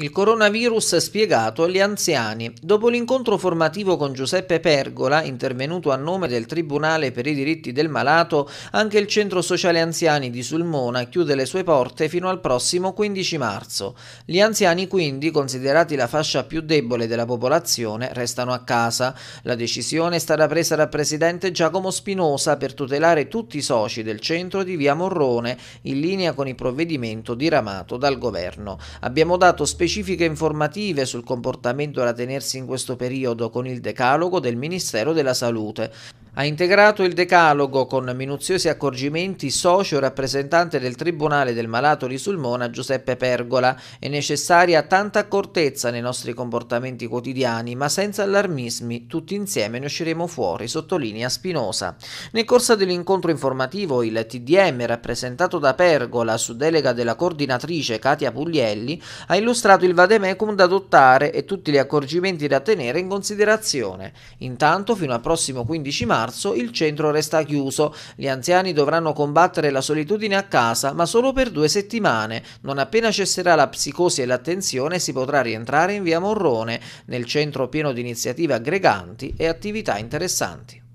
Il coronavirus spiegato agli anziani. Dopo l'incontro formativo con Giuseppe Pergola, intervenuto a nome del Tribunale per i diritti del malato, anche il Centro Sociale Anziani di Sulmona chiude le sue porte fino al prossimo 15 marzo. Gli anziani quindi, considerati la fascia più debole della popolazione, restano a casa. La decisione è stata presa dal presidente Giacomo Spinosa per tutelare tutti i soci del centro di Via Morrone, in linea con il provvedimento diramato dal governo. Abbiamo dato specificazione specifiche informative sul comportamento da tenersi in questo periodo con il decalogo del Ministero della Salute, ha integrato il decalogo con minuziosi accorgimenti socio rappresentante del Tribunale del Malato di Sulmona Giuseppe Pergola. È necessaria tanta accortezza nei nostri comportamenti quotidiani, ma senza allarmismi, tutti insieme ne usciremo fuori, sottolinea Spinosa. Nel corso dell'incontro informativo il TDM rappresentato da Pergola su delega della coordinatrice Katia Puglielli ha illustrato il vademecum da adottare e tutti gli accorgimenti da tenere in considerazione. Intanto fino al prossimo 15 marzo marzo il centro resta chiuso. Gli anziani dovranno combattere la solitudine a casa, ma solo per due settimane. Non appena cesserà la psicosi e l'attenzione si potrà rientrare in via Morrone, nel centro pieno di iniziative aggreganti e attività interessanti.